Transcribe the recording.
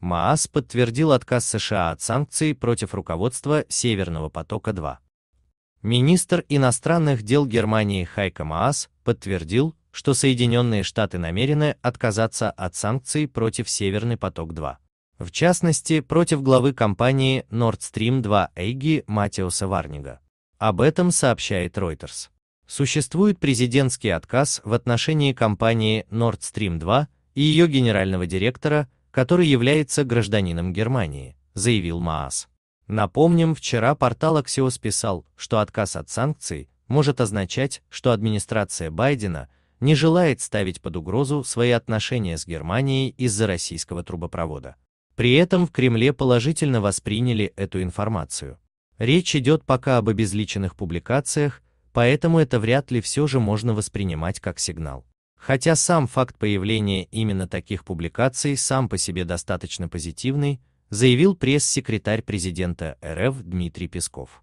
МААС подтвердил отказ США от санкций против руководства Северного потока-2. Министр иностранных дел Германии Хайка Маас подтвердил, что Соединенные Штаты намерены отказаться от санкций против Северный поток-2. В частности, против главы компании Nord Stream 2 Эйги Матиуса Варнига. Об этом сообщает Reuters. Существует президентский отказ в отношении компании Nord Stream 2 и ее генерального директора который является гражданином Германии, заявил Маас. Напомним, вчера портал Axios писал, что отказ от санкций может означать, что администрация Байдена не желает ставить под угрозу свои отношения с Германией из-за российского трубопровода. При этом в Кремле положительно восприняли эту информацию. Речь идет пока об обезличенных публикациях, поэтому это вряд ли все же можно воспринимать как сигнал. Хотя сам факт появления именно таких публикаций сам по себе достаточно позитивный, заявил пресс-секретарь президента РФ Дмитрий Песков.